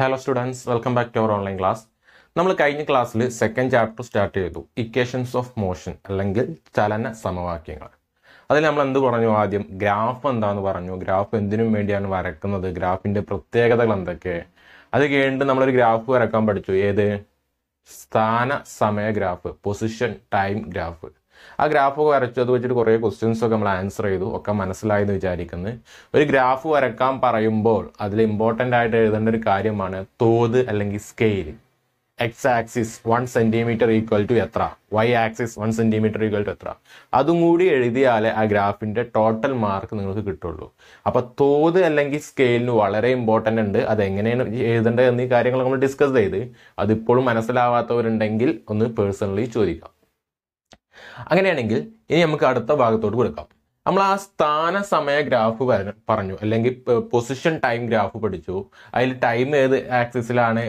hello students welcome back to our online class നമ്മൾ കഴിഞ്ഞ ക്ലാസ്സിൽ സെക്കൻഡ് ചാപ്റ്റർ സ്റ്റാർട്ട് ചെയ്തു ഇക്വേഷൻസ് ഓഫ് മോഷൻ അല്ലെങ്കിൽ ചലന സമവാക്യങ്ങൾ അതിൽ നമ്മൾ എന്ത് പറഞ്ഞു ആദ്യം ഗ്രാഫ് എന്താണെന്ന് പറഞ്ഞു ഗ്രാഫ് എന്തിനും വേണ്ടിയാണ് വരക്കുന്നത് ഗ്രാഫിൻ്റെ പ്രത്യേകതകൾ എന്തൊക്കെ അത് കഴിഞ്ഞിട്ട് നമ്മളൊരു ഗ്രാഫ് വരക്കാൻ പഠിച്ചു ഏത് സ്ഥാന സമയ ഗ്രാഫ് പൊസിഷൻ ടൈം ഗ്രാഫ് ആ ഗ്രാഫ് വരച്ചു അത് വെച്ചിട്ട് കുറേ ക്വസ്റ്റ്യൻസ് ഒക്കെ നമ്മൾ ആൻസർ ചെയ്തു ഒക്കെ മനസ്സിലായെന്ന് വിചാരിക്കുന്നു ഒരു ഗ്രാഫ് വരക്കാൻ പറയുമ്പോൾ അതിൽ ഇമ്പോർട്ടൻ്റ് ആയിട്ട് എഴുതേണ്ട ഒരു കാര്യമാണ് തോത് അല്ലെങ്കിൽ scale X axis one centimetre equal to എത്ര Y axis one centimetre equal to എത്ര അതും കൂടി എഴുതിയാലേ ആ ഗ്രാഫിന്റെ ടോട്ടൽ മാർക്ക് നിങ്ങൾക്ക് കിട്ടുള്ളൂ അപ്പോൾ തോത് അല്ലെങ്കിൽ സ്കെയിലിന് വളരെ ഇമ്പോർട്ടൻ്റ് ഉണ്ട് എങ്ങനെയാണ് എഴുതേണ്ടത് എന്നീ കാര്യങ്ങൾ നമ്മൾ ഡിസ്കസ് ചെയ്ത് അതിപ്പോഴും മനസ്സിലാവാത്തവരുണ്ടെങ്കിൽ ഒന്ന് പേഴ്സണലി ചോദിക്കാം അങ്ങനെയാണെങ്കിൽ ഇനി നമുക്ക് അടുത്ത ഭാഗത്തോട്ട് കൊടുക്കാം നമ്മൾ ആ സ്ഥാന സമയ ഗ്രാഫ് പറഞ്ഞു അല്ലെങ്കിൽ പൊസിഷൻ ടൈം ഗ്രാഫ് പഠിച്ചു അതിൽ ടൈം ഏത് ആക്സിസിലാണ്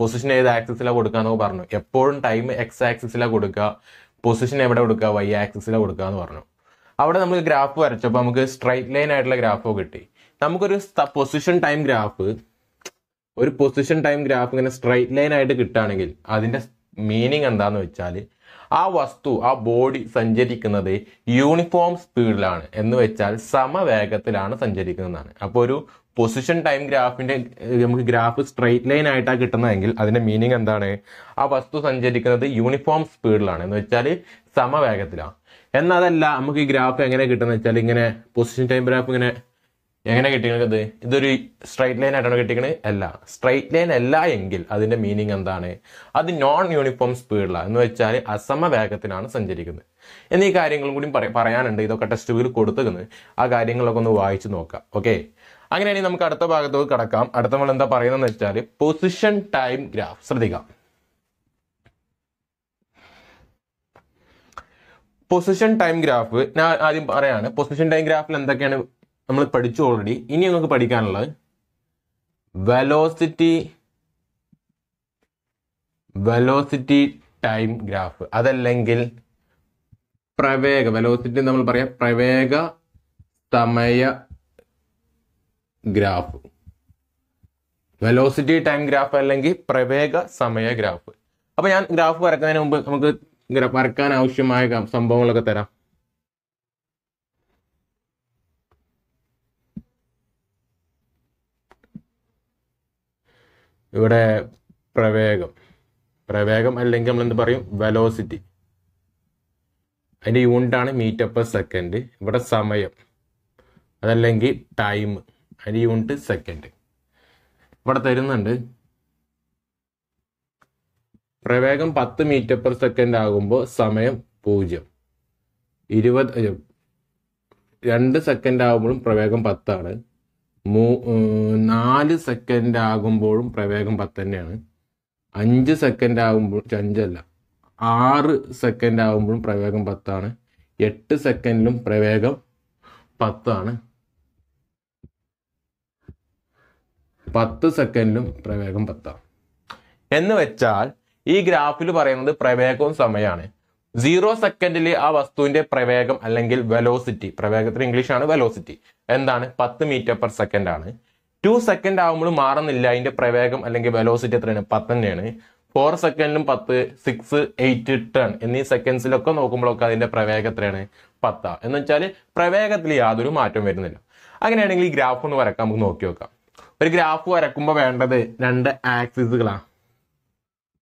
പൊസിഷൻ ഏത് ആക്സിസിലാണ് കൊടുക്കുക എന്നൊക്കെ പറഞ്ഞു എപ്പോഴും ടൈം എക്സ് ആക്സിസിലാണ് കൊടുക്കുക പൊസിഷൻ എവിടെ കൊടുക്കുക വൈ ആക്സിസിലാണ് കൊടുക്കുക എന്ന് പറഞ്ഞു അവിടെ നമ്മൾ ഗ്രാഫ് വരച്ചപ്പോൾ നമുക്ക് സ്ട്രൈറ്റ് ലൈൻ ആയിട്ടുള്ള ഗ്രാഫോ കിട്ടി നമുക്കൊരു പൊസിഷൻ ടൈം ഗ്രാഫ് ഒരു പൊസിഷൻ ടൈം ഗ്രാഫ് ഇങ്ങനെ സ്ട്രൈറ്റ് ലൈൻ ആയിട്ട് കിട്ടുകയാണെങ്കിൽ അതിൻ്റെ മീനിങ് എന്താണെന്ന് വെച്ചാൽ ആ വസ്തു ആ ബോഡി സഞ്ചരിക്കുന്നത് യൂണിഫോം സ്പീഡിലാണ് എന്ന് വെച്ചാൽ സമവേഗത്തിലാണ് സഞ്ചരിക്കുന്നതാണ് അപ്പോൾ ഒരു പൊസിഷൻ ടൈം ഗ്രാഫിൻ്റെ നമുക്ക് ഗ്രാഫ് സ്ട്രെയിറ്റ് ലൈൻ ആയിട്ടാണ് കിട്ടുന്നതെങ്കിൽ അതിൻ്റെ മീനിങ് എന്താണ് ആ വസ്തു സഞ്ചരിക്കുന്നത് യൂണിഫോം സ്പീഡിലാണ് എന്ന് വെച്ചാൽ സമവേഗത്തിലാണ് എന്നതല്ല നമുക്ക് ഈ ഗ്രാഫ് എങ്ങനെ കിട്ടുന്നത് വെച്ചാൽ ഇങ്ങനെ പൊസിഷൻ ടൈം ഗ്രാഫ് ഇങ്ങനെ എങ്ങനെ കിട്ടിയത് ഇതൊരു സ്ട്രൈറ്റ് ലൈൻ ആയിട്ടാണ് കിട്ടിയത് അല്ല സ്ട്രൈറ്റ് ലൈൻ അല്ല എങ്കിൽ അതിന്റെ മീനിങ് എന്താണ് അത് നോൺ യൂണിഫോം സ്പീഡിലാണ് എന്ന് വെച്ചാൽ അസമ വേഗത്തിനാണ് സഞ്ചരിക്കുന്നത് എന്നീ കാര്യങ്ങളും കൂടി പറയാനുണ്ട് ഇതൊക്കെ ടെസ്റ്റ് ബുക്കിൽ കൊടുത്തേക്കുന്നത് ആ കാര്യങ്ങളൊക്കെ ഒന്ന് വായിച്ചു നോക്കാം ഓക്കെ അങ്ങനെയാണെങ്കിൽ നമുക്ക് അടുത്ത ഭാഗത്തോട്ട് കിടക്കാം അടുത്ത നമ്മൾ എന്താ പറയുന്നതെന്ന് വെച്ചാൽ പൊസിഷൻ ടൈം ഗ്രാഫ് ശ്രദ്ധിക്കാം പൊസിഷൻ ടൈം ഗ്രാഫ് ഞാൻ ആദ്യം പറയാണ് പൊസിഷൻ ടൈം ഗ്രാഫിൽ എന്തൊക്കെയാണ് നമ്മൾ പഠിച്ചു ഓൾറെഡി ഇനി നമുക്ക് പഠിക്കാനുള്ളത് വെലോസിറ്റി വെലോസിറ്റി ടൈം ഗ്രാഫ് അതല്ലെങ്കിൽ പ്രവേഗ വെലോസിറ്റി നമ്മൾ പറയാം പ്രവേഗ സമയ ഗ്രാഫ് വെലോസിറ്റി ടൈം ഗ്രാഫ് അല്ലെങ്കിൽ പ്രവേഗ സമയ ഗ്രാഫ് അപ്പോൾ ഞാൻ ഗ്രാഫ് വരക്കുന്നതിന് മുമ്പ് നമുക്ക് വരക്കാൻ ആവശ്യമായ സംഭവങ്ങളൊക്കെ തരാം ഇവിടെ പ്രവേഗം പ്രവേഗം അല്ലെങ്കിൽ നമ്മൾ എന്ത് പറയും വെലോസിറ്റി അതിൻ്റെ യൂണിറ്റാണ് മീറ്റർ പെർ സെക്കൻഡ് ഇവിടെ സമയം അതല്ലെങ്കിൽ ടൈം അതിൻ്റെ യൂണിറ്റ് സെക്കൻഡ് ഇവിടെ തരുന്നുണ്ട് പ്രവേഗം പത്ത് മീറ്റർ പെർ സെക്കൻഡ് ആകുമ്പോൾ സമയം പൂജ്യം ഇരുപത് രണ്ട് സെക്കൻഡ് ആകുമ്പോഴും പ്രവേഗം പത്താണ് മൂ നാല് സെക്കൻഡ് ആകുമ്പോഴും പ്രവേഗം പത്ത് തന്നെയാണ് അഞ്ച് സെക്കൻഡ് ആകുമ്പോൾ അഞ്ചല്ല ആറ് സെക്കൻഡ് ആകുമ്പോഴും പ്രവേഗം പത്താണ് എട്ട് സെക്കൻഡിലും പ്രവേഗം പത്താണ് പത്ത് സെക്കൻഡിലും പ്രവേഗം പത്താണ് എന്ന് വെച്ചാൽ ഈ ഗ്രാഫിൽ പറയുന്നത് പ്രവേഗവും സമയമാണ് സീറോ സെക്കൻഡിൽ ആ വസ്തുവിന്റെ പ്രവേഗം അല്ലെങ്കിൽ വെലോസിറ്റി പ്രവേഗത്തിന് ഇംഗ്ലീഷാണ് വെലോസിറ്റി എന്താണ് പത്ത് മീറ്റർ പെർ സെക്കൻഡ് ആണ് ടു സെക്കൻഡ് ആകുമ്പോഴും മാറുന്നില്ല അതിന്റെ പ്രവേഗം അല്ലെങ്കിൽ വെലോസിറ്റി എത്രയാണ് പത്ത് തന്നെയാണ് ഫോർ സെക്കൻഡിലും പത്ത് സിക്സ് എയ്റ്റ് ടെൺ എന്നീ സെക്കൻഡ്സിലൊക്കെ നോക്കുമ്പോഴൊക്കെ അതിന്റെ പ്രവേഗം എത്രയാണ് പത്താ എന്ന് വെച്ചാൽ പ്രവേഗത്തിൽ യാതൊരു മാറ്റവും വരുന്നില്ല അങ്ങനെയാണെങ്കിൽ ഈ ഗ്രാഫ് ഒന്ന് വരക്കാൻ നമുക്ക് നോക്കി നോക്കാം ഒരു ഗ്രാഫ് വരക്കുമ്പോൾ വേണ്ടത് രണ്ട് ആക്സിസുകളാണ്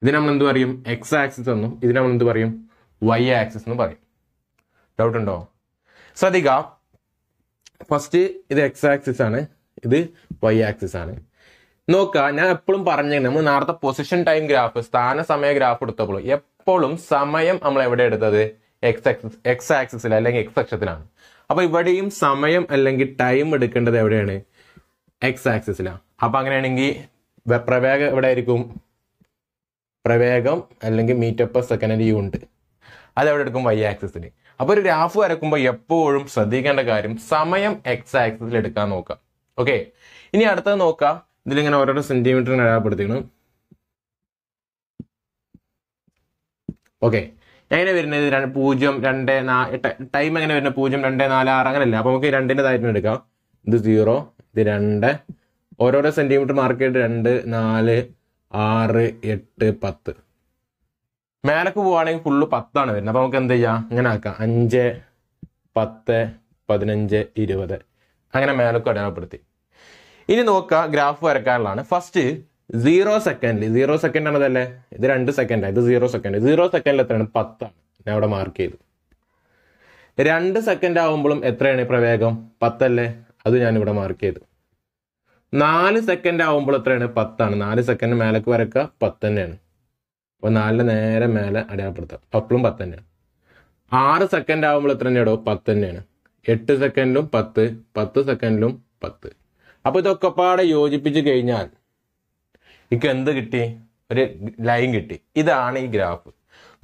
ഇത് നമ്മൾ എന്ത് പറയും എക്സ് ആക്സിസ് എന്നും ഇത് നമ്മൾ എന്ത് പറയും വൈ ആക്സിസ് എന്ന് പറയും ഡൗട്ട് ഉണ്ടോ ശ്രദ്ധിക്ക ഫസ്റ്റ് ഇത് എക്സ് ആക്സിസ് ആണ് ഇത് വൈ ആക്സിസ് ആണ് നോക്കുക ഞാൻ എപ്പോഴും പറഞ്ഞു നമ്മൾ നേരത്തെ പൊസിഷൻ ടൈം ഗ്രാഫ് സ്ഥാന സമയ ഗ്രാഫ് എടുത്തപ്പോൾ എപ്പോഴും സമയം നമ്മൾ എവിടെ എടുത്തത് എക്സ് ആക്സിസ് എക്സ് ആക്സിസിൽ അല്ലെങ്കിൽ എക്സ് അക്ഷത്തിലാണ് അപ്പൊ ഇവിടെയും സമയം അല്ലെങ്കിൽ ടൈം എടുക്കേണ്ടത് എവിടെയാണ് എക്സ് ആക്സിസിലാണ് അപ്പൊ അങ്ങനെയാണെങ്കിൽ പ്രവേഗം എവിടെ ആയിരിക്കും പ്രവേഗം അല്ലെങ്കിൽ മീറ്റർ സെക്കൻഡ് യൂണിറ്റ് അതെവിടെ എടുക്കും വൈ ആക്സിന് അപ്പോൾ ഒരു ഗ്രാഫ് വരക്കുമ്പോൾ എപ്പോഴും ശ്രദ്ധിക്കേണ്ട കാര്യം സമയം എക്സ് ആക്സിസിൽ എടുക്കാൻ നോക്കുക ഓക്കെ ഇനി അടുത്തത് നോക്കാം ഇതിലിങ്ങനെ ഓരോരോ സെന്റിമീറ്ററിന് അടയാളപ്പെടുത്തിക്കണം ഓക്കെ എങ്ങനെ വരുന്നത് പൂജ്യം രണ്ട് ടൈം എങ്ങനെ വരുന്നത് പൂജ്യം രണ്ട് നാല് ആറ് അങ്ങനെയല്ല അപ്പൊ നമുക്ക് രണ്ടിൻ്റെതായിട്ട് എടുക്കാം ഇത് സീറോ ഇത് രണ്ട് ഓരോരോ സെന്റിമീറ്റർ മാർക്ക് ചെയ്ത് രണ്ട് നാല് ആറ് എട്ട് പത്ത് മേലക്ക് പോവുകയാണെങ്കിൽ ഫുള്ള് പത്താണ് വരുന്നത് അപ്പൊ നമുക്ക് എന്ത് ചെയ്യാം അങ്ങനെ ആക്കാം അഞ്ച് പത്ത് പതിനഞ്ച് ഇരുപത് അങ്ങനെ മേലക്ക് അടയാളപ്പെടുത്തി ഇനി നോക്കുക ഗ്രാഫ് വരക്കാനുള്ളതാണ് ഫസ്റ്റ് സീറോ സെക്കൻഡിൽ സീറോ സെക്കൻഡ് ആണതല്ലേ ഇത് രണ്ട് സെക്കൻഡ് ഇത് സീറോ സെക്കൻഡ് സീറോ സെക്കൻഡിൽ എത്രയാണ് പത്താണ് ഞാൻ അവിടെ മാർക്ക് ചെയ്തു രണ്ട് സെക്കൻഡ് ആവുമ്പോഴും എത്രയാണ് പ്രവേഗം പത്തല്ലേ അത് ഇവിടെ മാർക്ക് ചെയ്തു നാല് സെക്കൻഡ് ആവുമ്പോൾ എത്രയാണ് പത്താണ് നാല് സെക്കൻഡ് മേലക്ക് വരക്കുക പത്ത് തന്നെയാണ് അപ്പോൾ നാലിൻ്റെ നേരെ മേലെ അടയാളപ്പെടുത്തുക അപ്പോഴും പത്ത് തന്നെയാണ് ആറ് സെക്കൻഡ് ആകുമ്പോൾ എത്ര തന്നെയാടോ പത്ത് തന്നെയാണ് എട്ട് സെക്കൻഡിലും പത്ത് പത്ത് സെക്കൻഡിലും പത്ത് അപ്പോൾ ഇതൊക്കെ പാടെ യോജിപ്പിച്ച് കഴിഞ്ഞാൽ എനിക്ക് എന്ത് കിട്ടി ഒരു ലൈൻ കിട്ടി ഇതാണ് ഈ ഗ്രാഫ്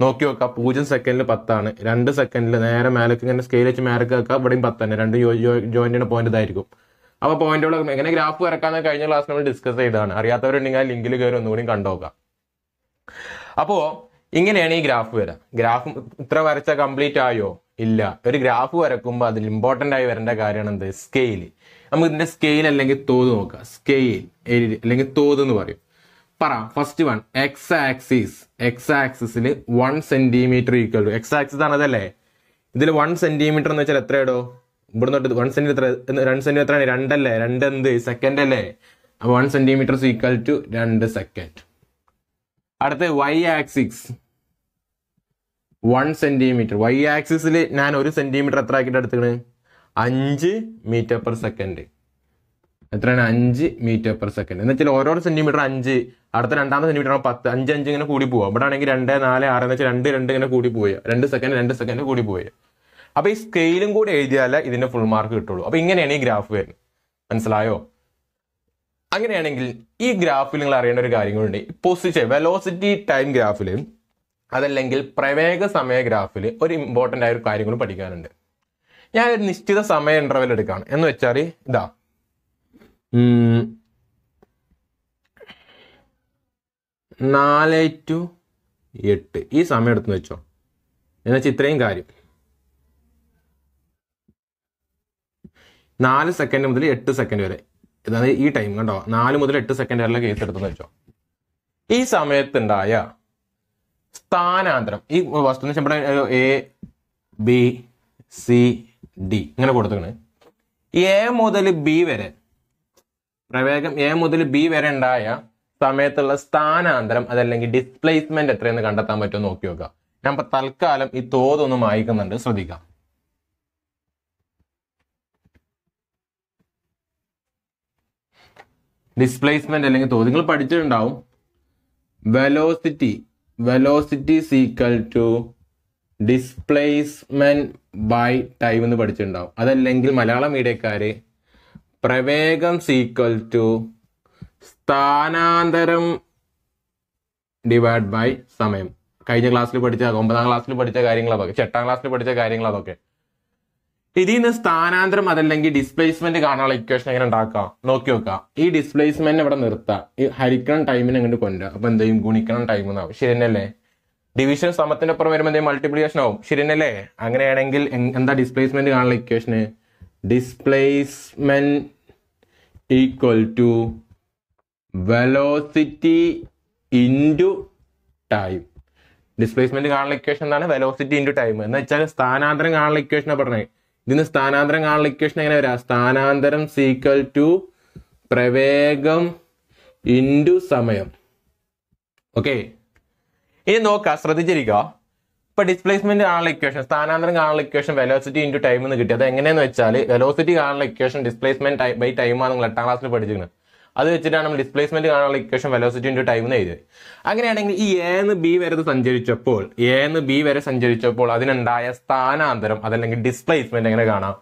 നോക്കി വെക്കുക പൂജ്യം സെക്കൻഡിൽ പത്താണ് രണ്ട് സെക്കൻഡിൽ നേരെ മേലേക്ക് ഇങ്ങനെ സ്കെയിൽ വെച്ച് മേലേക്ക് വെക്കുക ഇവിടെയും പത്ത് തന്നെ രണ്ട് ജോയിന്റിന് പോയിന്റ് ഇതായിരിക്കും അപ്പോൾ പോയിന്റുകൾ എങ്ങനെ ഗ്രാഫ് വരക്കാന്ന് കഴിഞ്ഞ ക്ലാസ് നമ്മൾ ഡിസ്കസ് ചെയ്തതാണ് അറിയാത്തവരുണ്ടെങ്കിൽ ആ ലിങ്കിൽ കയറി ഒന്നുകൂടി കണ്ടു നോക്കാം അപ്പോ ഇങ്ങനെയാണ് ഈ ഗ്രാഫ് വരാം ഗ്രാഫ് ഇത്ര വരച്ച കംപ്ലീറ്റ് ആയോ ഇല്ല ഒരു ഗ്രാഫ് വരക്കുമ്പോൾ അതിൽ ഇമ്പോർട്ടൻ്റ് ആയി വരേണ്ട കാര്യമാണ് എന്ത് സ്കെയിൽ നമുക്ക് ഇതിന്റെ സ്കെയിൽ അല്ലെങ്കിൽ തോത് നോക്കാം സ്കെയിൽ അല്ലെങ്കിൽ തോത് എന്ന് പറയും പറ first one X axis X ആക്സിസിൽ one centimetre equal to X axis ആണ് അതല്ലേ ഇതിൽ വൺ സെന്റിമീറ്റർ എന്ന് വെച്ചാൽ എത്ര ഇടോ ഇവിടെ തൊട്ട് വൺ സെന്റിമീറ്റർ രണ്ട് സെന്റിമീറ്റർ ആണ് രണ്ടല്ലേ രണ്ട് എന്ത് സെക്കൻഡ് അല്ലേ വൺ സെന്റിമീറ്റർ ഈക്വൽ ടു രണ്ട് സെക്കൻഡ് അടുത്ത Y axis one centimetre Y ആക്സിസിൽ ഞാൻ ഒരു സെന്റിമീറ്റർ എത്ര ആക്കിട്ട് എടുത്തുകണ് അഞ്ച് മീറ്റർ പെർ സെക്കൻഡ് എത്രയാണ് അഞ്ച് മീറ്റർ പെർ സെക്കൻഡ് എന്ന് വെച്ചാൽ ഓരോ സെന്റിമീറ്റർ അഞ്ച് അടുത്ത രണ്ടാമത്തെ സെന്റിമീറ്റർ ആണ് പത്ത് അഞ്ച് അഞ്ച് ഇങ്ങനെ കൂടി പോവാം ഇവിടെ ആണെങ്കിൽ രണ്ട് നാല് ആറ് എന്ന് വെച്ചാൽ രണ്ട് രണ്ട് ഇങ്ങനെ കൂടി പോയി രണ്ട് സെക്കൻഡ് രണ്ട് സെക്കൻഡ് കൂടി പോയി അപ്പോൾ ഈ സ്കെയിലും കൂടി എഴുതിയാലേ ഇതിന്റെ ഫുൾ മാർക്ക് കിട്ടുള്ളൂ അപ്പോൾ ഇങ്ങനെയാണ് ഈ ഗ്രാഫ് വരുന്നത് മനസ്സിലായോ അങ്ങനെയാണെങ്കിൽ ഈ ഗ്രാഫിൽ നിങ്ങൾ അറിയേണ്ട ഒരു കാര്യങ്ങളുണ്ട് പൊസിഷൻ വെലോസിറ്റി ടൈം ഗ്രാഫിൽ അതല്ലെങ്കിൽ പ്രവേഗ സമയ ഗ്രാഫിൽ ഒരു ഇമ്പോർട്ടൻ്റ് ആയ ഒരു കാര്യങ്ങൾ പഠിക്കാനുണ്ട് ഞാൻ ഒരു നിശ്ചിത സമയ ഇൻ്റർവെൽ എടുക്കാണ് എന്ന് വെച്ചാൽ ഇതാ നാല് ടു എട്ട് ഈ സമയം എടുത്തു വെച്ചോ എന്നുവെച്ചാൽ ഇത്രയും കാര്യം നാല് സെക്കൻഡ് മുതൽ എട്ട് സെക്കൻഡ് വരെ അതായത് ഈ ടൈം കണ്ടോ നാല് മുതൽ എട്ട് സെക്കൻഡ് വരെയുള്ള കേസ് എടുത്തെന്ന് വെച്ചോ ഈ സമയത്തുണ്ടായ സ്ഥാനാന്തരം ഈ വസ്തു നമ്മുടെ എ ബി സി ഡി ഇങ്ങനെ കൊടുത്തേക്കണ് എ മുതൽ ബി വരെ പ്രവേഗം എ മുതൽ ബി വരെ ഉണ്ടായ സമയത്തുള്ള സ്ഥാനാന്തരം അതല്ലെങ്കിൽ ഡിസ്പ്ലേസ്മെന്റ് എത്രയെന്ന് കണ്ടെത്താൻ പറ്റുമോ നോക്കി നോക്കുക ഞാൻ തൽക്കാലം ഈ തോതൊന്നും വായിക്കുന്നുണ്ട് ശ്രദ്ധിക്കാം ഡിസ്പ്ലേസ്മെന്റ് അല്ലെങ്കിൽ തോത് നിങ്ങൾ പഠിച്ചിട്ടുണ്ടാവും velocity velocity is equal to displacement by time എന്ന് പഠിച്ചിട്ടുണ്ടാവും അതല്ലെങ്കിൽ മലയാള മീഡിയക്കാര് പ്രവേഗം സീക്വൽ ടു സ്ഥാനാന്തരം ഡിവൈഡ് ബൈ സമയം കഴിഞ്ഞ ക്ലാസ്സിൽ പഠിച്ച ഒമ്പതാം ക്ലാസ്സിൽ പഠിച്ച കാര്യങ്ങളതൊക്കെ എട്ടാം ക്ലാസ്സിൽ പഠിച്ച കാര്യങ്ങളതൊക്കെ ഇതിൽ നിന്ന് സ്ഥാനാന്തരം അതല്ലെങ്കിൽ ഡിസ്പ്ലേസ്മെന്റ് കാണാനുള്ള ഇക്വേഷൻ എങ്ങനെ ഉണ്ടാക്കാം നോക്കി നോക്കാം ഈ ഡിസ്പ്ലേസ്മെന്റ് ഇവിടെ നിർത്താം ഈ ഹരിക്കണം ടൈമിനെ അങ്ങോട്ട് കൊണ്ടുക അപ്പൊ എന്തെയും ഗുണിക്കണം ടൈം എന്നാവും ശരി തന്നെയല്ലേ ഡിവിഷൻ സമത്തിന്റെ അപ്പുറം വരുമ്പോൾ എന്തെങ്കിലും മൾട്ടിപ്ലിക്കേഷൻ ആവും ശരി തന്നെയല്ലേ അങ്ങനെയാണെങ്കിൽ എന്താ ഡിസ്പ്ലേസ്മെന്റ് കാണാനുള്ള equation displacement equal to velocity into time displacement കാണാനുള്ള ഇക്വേഷൻ എന്താണ് വെലോസിറ്റി ഇൻറ്റു ടൈം എന്ന് വെച്ചാൽ സ്ഥാനാന്തരം കാണാനുള്ള ഇക്വേഷനാണ് പറഞ്ഞത് ഇതിന് സ്ഥാനാന്തരം കാണുള്ള ഇക്വേഷൻ എങ്ങനെ വരാം സ്ഥാനാന്തരം സീക്വൽ ടു പ്രവേഗം ഇൻഡു സമയം ഓക്കെ ഇനി നോക്കുക ശ്രദ്ധിച്ചിരിക്കുക ഇപ്പൊ ഡിസ്പ്ലേസ്മെന്റ് കാണുന്ന ഇക്വേഷൻ സ്ഥാനാന്തരം കാണുന്ന ഇക്വേഷൻ വെലോസിറ്റി ഇൻറ്റു ടൈം എന്ന് കിട്ടി അത് എങ്ങനെയെന്ന് വെച്ചാൽ വെലോസിറ്റി കാണുന്ന ഇക്വേഷൻ ഡിസ്പ്ലേസ്മെന്റ് ബൈ ടൈമാണ് നിങ്ങൾ എട്ടാം ക്ലാസ്സിൽ പഠിച്ചിരിക്കുന്നത് അത് വെച്ചിട്ടാണ് നമ്മൾ ഡിസ്പ്ലേസ്മെന്റ് കാണാനുള്ള ഇക്വേഷൻ വെലോസിറ്റി ഇൻറ്റു ടൈം എന്ന് എഴുതി അങ്ങനെയാണെങ്കിൽ ഈ എ എന്ന് ബി വരെ സഞ്ചരിച്ചപ്പോൾ എ എന്ന് ബി വരെ സഞ്ചരിച്ചപ്പോൾ അതിനുണ്ടായ സ്ഥാനാന്തരം അതല്ലെങ്കിൽ ഡിസ്പ്ലേസ്മെന്റ് എങ്ങനെ കാണാം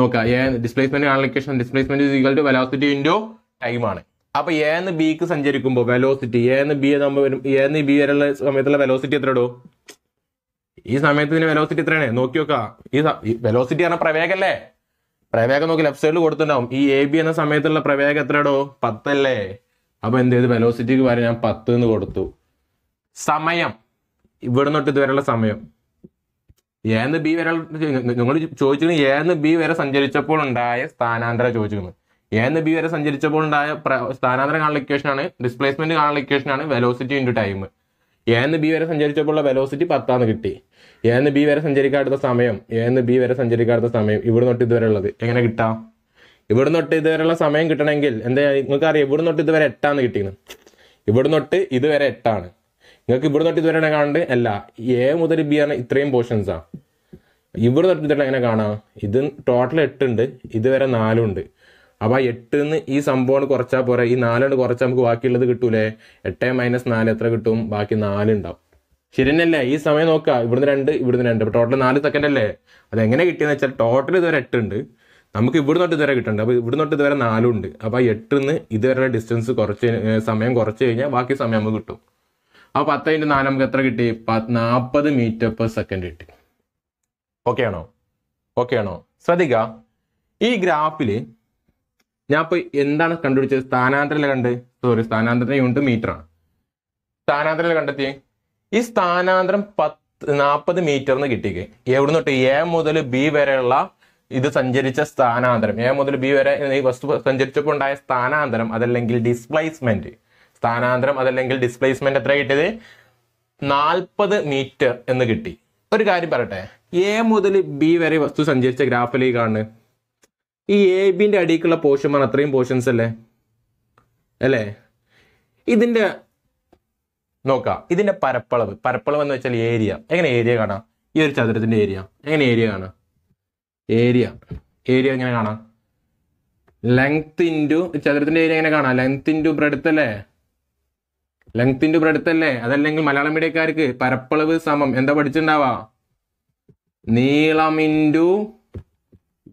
നോക്കാം എ ഡിസ്പ്ലേസ്മെന്റ് കാണാനുള്ള equation displacement equal to velocity into time ആണ് അപ്പൊ എ എന്ന് ബിക്ക് സഞ്ചരിക്കുമ്പോൾ വെലോസിറ്റി എ എന്ന് ബി വരും എ എന്ന് ബി വരെയുള്ള സമയത്തുള്ള വെലോസിറ്റി എത്ര ഇടോ ഈ സമയത്ത് ഇതിന് വെലോസിറ്റി എത്രയാണ് നോക്കി നോക്കാം ഈ വെലോസിറ്റി പറഞ്ഞ പ്രവേഗല്ലേ പ്രവേഗം നോക്കി ലെഫ്റ്റ് സൈഡിൽ കൊടുത്തിട്ടുണ്ടാവും ഈ എ ബി എന്ന സമയത്തുള്ള പ്രവേഗം എത്രയാടോ പത്തല്ലേ അപ്പൊ എന്ത് ചെയ്തു വെലോസിറ്റിക്ക് വരെ ഞാൻ പത്ത് എന്ന് കൊടുത്തു സമയം ഇവിടെ തൊട്ട് ഇതുവരെയുള്ള സമയം ഏന്ന് ബി വരെ നിങ്ങൾ ചോദിച്ചിരുന്നു ഏന്ന് ബി വരെ സഞ്ചരിച്ചപ്പോൾ ഉണ്ടായ സ്ഥാനാന്തരം ചോദിച്ചിരുന്നു ഏന്ന് ബി വരെ സഞ്ചരിച്ചപ്പോൾ ഉണ്ടായ സ്ഥാനാന്തരം കാണുന്ന ഇക്വേഷൻ ആണ് ഡിസ്പ്ലേസ്മെന്റ് കാണുന്ന ഇക്വേഷൻ ആണ് വെലോസിറ്റി ഇൻറ്റു ടൈം എന്ന് ബി വരെ സഞ്ചരിച്ചപ്പോഴുള്ള വെലോസിറ്റി പത്താന്ന് കിട്ടി എന്ന് ബി വരെ സഞ്ചരിക്കാത്ത സമയം എന്ന് ബി വരെ സഞ്ചരിക്കാത്ത സമയം ഇവിടെ തൊട്ട് ഇതുവരെ ഉള്ളത് എങ്ങനെ കിട്ടാം ഇവിടെ തൊട്ട് ഇതുവരെയുള്ള സമയം കിട്ടണമെങ്കിൽ എന്താ അറിയാം ഇവിടെ തൊട്ട് ഇതുവരെ എട്ടാന്ന് കിട്ടിയത് ഇവിടെ തൊട്ട് ഇതുവരെ എട്ടാണ് നിങ്ങൾക്ക് ഇവിടെ തൊട്ട് ഇതുവരെ കാണണ്ട് അല്ല എ മുതൽ ബി ആണ് ഇത്രയും പോർഷൻസാണ് ഇവിടെ തൊട്ട് ഇതുവരെ എങ്ങനെ കാണാം ഇത് ടോട്ടൽ എട്ടുണ്ട് ഇതുവരെ നാലുണ്ട് ഉണ്ട് അപ്പൊ ആ നിന്ന് ഈ സംഭവമാണ് കുറച്ചാൽ പോരെ ഈ നാലാണ് കുറച്ച് നമുക്ക് ബാക്കിയുള്ളത് കിട്ടൂലേ എട്ട് മൈനസ് നാല് എത്ര കിട്ടും ബാക്കി നാലുണ്ടാവും ശരി തന്നെയല്ലേ ഈ സമയം നോക്കുക ഇവിടുന്ന് രണ്ട് ഇവിടുന്ന് രണ്ട് അപ്പൊ ടോട്ടൽ നാല് സെക്കൻഡ് അല്ലേ അത് എങ്ങനെ കിട്ടിയെന്ന് വെച്ചാൽ ടോട്ടൽ ഇതുവരെ ഉണ്ട് നമുക്ക് ഇവിടെ തൊട്ട് ഇതുവരെ കിട്ടുന്നുണ്ട് അപ്പോൾ ഇവിടെ തൊട്ട് ഇതുവരെ നാലും ഉണ്ട് അപ്പോൾ ആ എട്ടിൽ നിന്ന് ഇതുവരെ ഡിസ്റ്റൻസ് കുറച്ച് സമയം കുറച്ച് കഴിഞ്ഞാൽ ബാക്കി സമയം നമുക്ക് കിട്ടും അപ്പോൾ പത്ത് ഇൻറ്റു നാല് നമുക്ക് എത്ര കിട്ടി നാൽപ്പത് മീറ്റർ പെർ സെക്കൻഡ് കിട്ടി ഓക്കെ ആണോ ഓക്കെ ആണോ ശ്രദ്ധിക്കുക ഈ ഗ്രാഫില് ഞാൻ ഇപ്പൊ എന്താണ് കണ്ടുപിടിച്ചത് സ്ഥാനാന്തരം കണ്ട് സോറി സ്ഥാനാന്തര യൂണിറ്റ് മീറ്ററാണ് സ്ഥാനാന്തരം കണ്ടെത്തിയേ ഈ സ്ഥാനാന്തരം പത്ത് നാൽപ്പത് എന്ന് കിട്ടിക്കേ എവിടെ തൊട്ട് എ മുതൽ ബി വരെയുള്ള ഇത് സഞ്ചരിച്ച സ്ഥാനാന്തരം എ മുതൽ ബി വരെ ഈ വസ്തു സഞ്ചരിച്ചപ്പോൾ ഉണ്ടായ സ്ഥാനാന്തരം അതല്ലെങ്കിൽ ഡിസ്പ്ലേസ്മെന്റ് സ്ഥാനാന്തരം അതല്ലെങ്കിൽ ഡിസ്പ്ലേസ്മെന്റ് എത്ര കിട്ടിയത് നാൽപ്പത് മീറ്റർ എന്ന് കിട്ടി ഒരു കാര്യം പറയട്ടെ എ മുതൽ ബി വരെ വസ്തു സഞ്ചരിച്ച ഗ്രാഫിലേക്കാണ് ഈ എ ബിന്റെ അടിയിലുള്ള പോർഷന്മാർ അത്രയും പോർഷൻസ് അല്ലേ അല്ലേ ഇതിന്റെ നോക്കാം ഇതിന്റെ പരപ്പളവ് പരപ്പളവ് എന്ന് വെച്ചാൽ ഏരിയ എങ്ങനെ ഏരിയ കാണാം ഈ ഒരു ചതുരത്തിന്റെ ഏരിയ എങ്ങനെ ഏരിയ കാണാം ഏരിയ ഏരിയ എങ്ങനെ കാണാം ലെങ്ത് ഇൻറ്റു ചതുരത്തിന്റെ ഏരിയ എങ്ങനെ കാണാം ലെങ്ത് ഇൻറ്റു ബ്രെഡ്ത്ത് അല്ലേ ലെങ്ത് ഇൻറ്റു ബ്രെഡ്ത്ത് അല്ലേ അതല്ലെങ്കിൽ മലയാളം മീഡിയക്കാർക്ക് പരപ്പളവ് സമം എന്താ പഠിച്ചിട്ടുണ്ടാവാ നീളം ഇൻറ്റു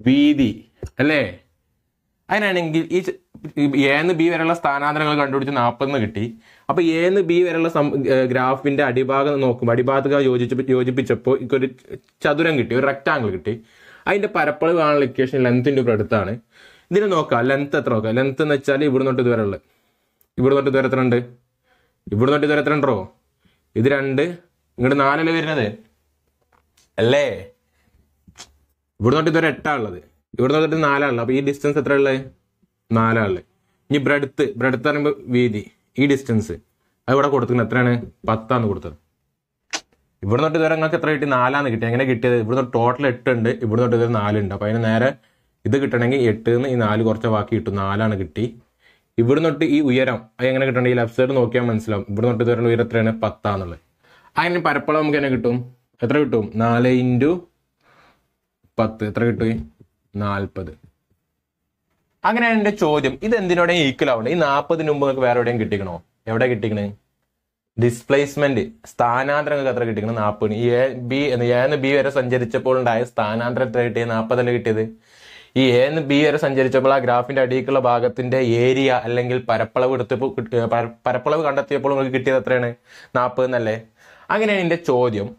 വീതി അല്ലേ അതിനാണെങ്കിൽ ഈ എന്ന് ബി വരെയുള്ള സ്ഥാനാന്തരങ്ങൾ കണ്ടുപിടിച്ച് നാൽപ്പതെന്ന് കിട്ടി അപ്പോൾ എന്ന് ബി വരെയുള്ള ഗ്രാഫിന്റെ അടിഭാഗം നോക്കുമ്പോൾ അടിഭാഗത്ത് യോജിച്ച് യോജിപ്പിച്ചപ്പോൾ ഒരു ചതുരം കിട്ടി ഒരു റെക്റ്റാങ്കിൾ കിട്ടി അതിന്റെ പരപ്പളവ് കാണാനുള്ള ഇക്വേഷൻ ലെങ്ത്തിൻ്റെ ഒരു അടുത്താണ് ഇതിനെ നോക്കാം ലെങ്ത്ത് എത്ര നോക്കാം ലെങ്ത്ത് എന്ന് വെച്ചാൽ ഇവിടെ തൊട്ട് ഇതുവരെ ഉള്ളത് ഇവിടെ തൊട്ട് ഇതുവരെ എത്ര ഉണ്ട് ഇവിടെ തൊട്ട് ഇതുവരെ എത്ര ഉണ്ടോ ഇത് രണ്ട് ഇങ്ങോട്ട് നാലല്ലേ വരുന്നത് അല്ലേ ഇവിടെ തൊട്ട് ഇതുവരെ എട്ടാ ഉള്ളത് ഇവിടെ തൊട്ട് നാലാണല്ലോ അപ്പോൾ ഈ ഡിസ്റ്റൻസ് എത്ര ഉള്ളത് നാലാണുള്ളത് ഇനി ബ്രെഡ്ത്ത് ബ്രെഡ്ത്ത് പറയുമ്പോൾ വീതി ഈ ഡിസ്റ്റൻസ് അത് ഇവിടെ കൊടുത്തിരുന്നത് എത്രയാണ് പത്താന്ന് കൊടുത്തത് ഇവിടെ തൊട്ട് ഇതുവരെ നിങ്ങൾക്ക് എത്ര കിട്ടി നാലാന്ന് കിട്ടി എങ്ങനെ കിട്ടിയത് ഇവിടെ തൊട്ട് ടോട്ടൽ എട്ട് ഉണ്ട് ഇവിടെ തൊട്ട് ഇതുവരെ നാലുണ്ട് അപ്പോൾ അതിന് നേരെ ഇത് കിട്ടണമെങ്കിൽ എട്ട് നിന്ന് ഈ നാല് കുറച്ച് ബാക്കി കിട്ടും നാലാണ് കിട്ടി ഇവിടെ തൊട്ട് ഈ ഉയരം അത് എങ്ങനെ കിട്ടണം ഈ ലെഫ്റ്റ് സൈഡ് നോക്കിയാൽ മനസ്സിലാവും ഇവിടെ തൊട്ട് ഇതുവരെ ഉയരം എത്രയാണ് പത്താന്നുള്ളത് അങ്ങനെ പരപ്പളം നമുക്ക് എന്നെ കിട്ടും എത്ര കിട്ടും നാല് ഇൻറ്റു പത്ത് എത്ര കിട്ടും നാൽപ്പത് അങ്ങനെയാണ് എൻ്റെ ചോദ്യം ഇത് എന്തിനോടെ ഈക്വൽ ആവുന്നത് ഈ നാൽപ്പതിന് മുമ്പ് നിങ്ങൾക്ക് വേറെ എവിടെയും കിട്ടിക്കണോ എവിടെ കിട്ടിക്കണേ ഡിസ്പ്ലേസ്മെന്റ് സ്ഥാനാന്തരങ്ങൾക്ക് എത്ര കിട്ടിക്കണം നാൽപ്പതിന് എ ബി എന്ന് ബി വരെ സഞ്ചരിച്ചപ്പോൾ ഉണ്ടായ സ്ഥാനാന്തരം എത്ര കിട്ടിയത് നാൽപ്പതല്ല കിട്ടിയത് ഈ എ എന്ന് ബി വരെ സഞ്ചരിച്ചപ്പോൾ ആ ഗ്രാഫിന്റെ അടിയിലുള്ള ഭാഗത്തിന്റെ ഏരിയ അല്ലെങ്കിൽ പരപ്പളവ് എടുത്തപ്പോൾ പരപ്പളവ് കണ്ടെത്തിയപ്പോൾ നിങ്ങൾക്ക് കിട്ടിയത് എത്രയാണ് നാൽപ്പത് എന്നല്ലേ അങ്ങനെയാണ് എൻ്റെ ചോദ്യം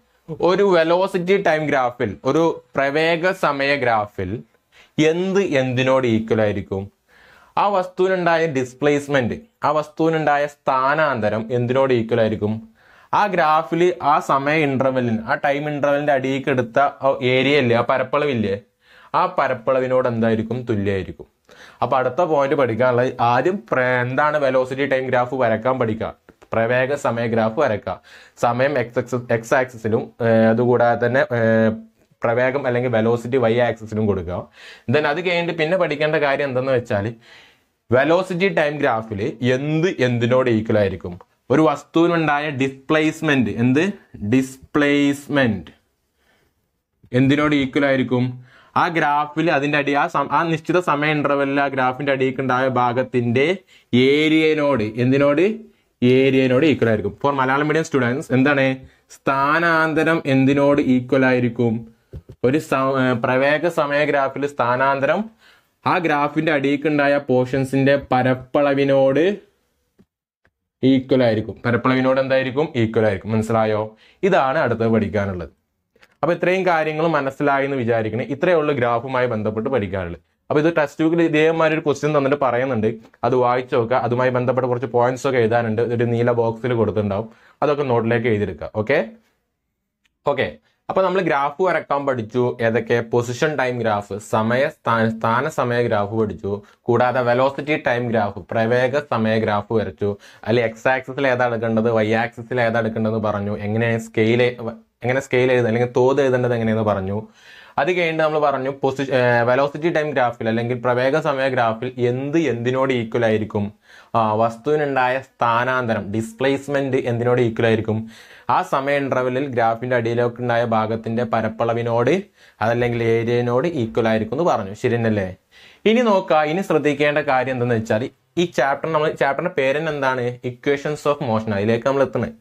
ഒരു വെലോസിറ്റി ടൈം ഗ്രാഫിൽ ഒരു പ്രവേഗ സമയ ഗ്രാഫിൽ എന്ത് എന്തിനോട് ഈക്വൽ ആയിരിക്കും ആ വസ്തുവിനുണ്ടായ ഡിസ്പ്ലേസ്മെന്റ് ആ വസ്തുവിനുണ്ടായ സ്ഥാനാന്തരം എന്തിനോട് ഈക്വൽ ആയിരിക്കും ആ ഗ്രാഫിൽ ആ സമയ ഇന്റർവെല്ലിന് ആ ടൈം ഇന്റർവെല്ലിന്റെ അടിയിലേക്ക് എടുത്ത ആ ഏരിയ ഇല്ലേ ആ പരപ്പളവില്ലേ ആ പരപ്പളവിനോട് എന്തായിരിക്കും തുല്യമായിരിക്കും അപ്പോൾ അടുത്ത പോയിന്റ് പഠിക്കാനുള്ളത് ആദ്യം എന്താണ് വെലോസിറ്റി ടൈം ഗ്രാഫ് വരക്കാൻ പഠിക്കുക പ്രവേഗ സമയ ഗ്രാഫ് വരക്കുക സമയം എക്സ് എക്സ് എക്സ് ആക്സിസിലും അതുകൂടാതെ തന്നെ പ്രവേഗം അല്ലെങ്കിൽ വെലോസിറ്റി വൈ ആക്സിനും കൊടുക്കുക ദെൻ അത് കഴിഞ്ഞിട്ട് പിന്നെ പഠിക്കേണ്ട കാര്യം എന്തെന്ന് വെച്ചാൽ വെലോസിറ്റി ടൈം ഗ്രാഫിൽ എന്ത് എന്തിനോട് ഈക്വൽ ആയിരിക്കും ഒരു വസ്തുവിനുണ്ടായ ഡിസ്പ്ലേസ്മെന്റ് എന്ത് ഡിസ്പ്ലേസ്മെന്റ് എന്തിനോട് ഈക്വൽ ആയിരിക്കും ആ ഗ്രാഫിൽ അതിൻ്റെ അടി ആ ആ നിശ്ചിത സമയ ഇൻ്റർവെല്ലിൽ ആ ഗ്രാഫിൻ്റെ അടിയിലേക്ക് ഉണ്ടായ ഭാഗത്തിൻ്റെ ഏരിയനോട് എന്തിനോട് ഏരിയനോട് ഈക്വൽ ആയിരിക്കും ഫോർ മലയാളം മീഡിയം സ്റ്റുഡൻസ് എന്താണ് സ്ഥാനാന്തരം എന്തിനോട് ഈക്വൽ ആയിരിക്കും ഒരു പ്രവേഗ സമയ ഗ്രാഫിൽ സ്ഥാനാന്തരം ആ ഗ്രാഫിന്റെ അടിയിൽക്കുണ്ടായ പോർഷൻസിന്റെ പരപ്പളവിനോട് ഈക്വൽ ആയിരിക്കും പരപ്പളവിനോട് എന്തായിരിക്കും ഈക്വൽ ആയിരിക്കും മനസ്സിലായോ ഇതാണ് അടുത്തത് പഠിക്കാനുള്ളത് അപ്പോൾ ഇത്രയും കാര്യങ്ങൾ മനസ്സിലായി എന്ന് വിചാരിക്കണേ ഇത്രയേ ഉള്ളൂ ഗ്രാഫുമായി ബന്ധപ്പെട്ട് പഠിക്കാനുള്ളത് അപ്പോൾ ഇത് ടെസ്റ്റ് ബുക്കിൽ ഇതേമാതിരി ഒരു ക്വസ്റ്റ്യൻ തന്നിട്ട് പറയുന്നുണ്ട് അത് വായിച്ചു നോക്കുക അതുമായി ബന്ധപ്പെട്ട കുറച്ച് പോയിന്റ്സ് ഒക്കെ എഴുതാനുണ്ട് ഒരു നീല ബോക്സിൽ കൊടുത്തിട്ടുണ്ടാവും അതൊക്കെ നോട്ടിലേക്ക് എഴുതിയെടുക്കുക ഓക്കെ ഓക്കെ അപ്പോൾ നമ്മൾ ഗ്രാഫ് വരക്കാൻ പഠിച്ചു ഏതൊക്കെ പൊസിഷൻ ടൈം ഗ്രാഫ് സമയ സ്ഥാന സമയ ഗ്രാഫ് പഠിച്ചു കൂടാതെ വെലോസിറ്റി ടൈം ഗ്രാഫ് പ്രവേഗ സമയ ഗ്രാഫ് വരച്ചു അല്ലെ എക്സ് ആക്സിൽ ഏതാ എടുക്കേണ്ടത് വൈ ആക്സിൽ ഏതാ എടുക്കേണ്ടത് പറഞ്ഞു എങ്ങനെയാണ് സ്കെയിൽ എങ്ങനെ സ്കെയിൽ എഴുതുന്നത് അല്ലെങ്കിൽ തോത് എഴുതേണ്ടത് എങ്ങനെയെന്ന് പറഞ്ഞു അത് കഴിഞ്ഞിട്ട് നമ്മൾ പറഞ്ഞു പൊസിഷൻ വെലോസിറ്റി ടൈം ഗ്രാഫിൽ അല്ലെങ്കിൽ പ്രവേഗ സമയ ഗ്രാഫിൽ എന്ത് എന്തിനോട് ഈക്വൽ ആയിരിക്കും വസ്തുവിനുണ്ടായ സ്ഥാനാന്തരം ഡിസ്പ്ലേസ്മെന്റ് എന്തിനോട് ഈക്വൽ ആയിരിക്കും ആ സമയ ഇന്റർവെലിൽ ഗ്രാഫിന്റെ അടിയിലേക്ക് ഉണ്ടായ ഭാഗത്തിന്റെ പരപ്പളവിനോട് അതല്ലെങ്കിൽ ഏരിയനോട് ഈക്വൽ ആയിരിക്കും എന്ന് പറഞ്ഞു ശരിയല്ലേ ഇനി നോക്കുക ഇനി ശ്രദ്ധിക്കേണ്ട കാര്യം എന്തെന്ന് വെച്ചാൽ ഈ ചാപ്റ്റർ നമ്മൾ ചാപ്റ്ററിന്റെ പേരൻ എന്താണ് ഇക്വേഷൻസ് ഓഫ് മോഷൻ അതിലേക്ക് നമ്മൾ എത്തുന്നത്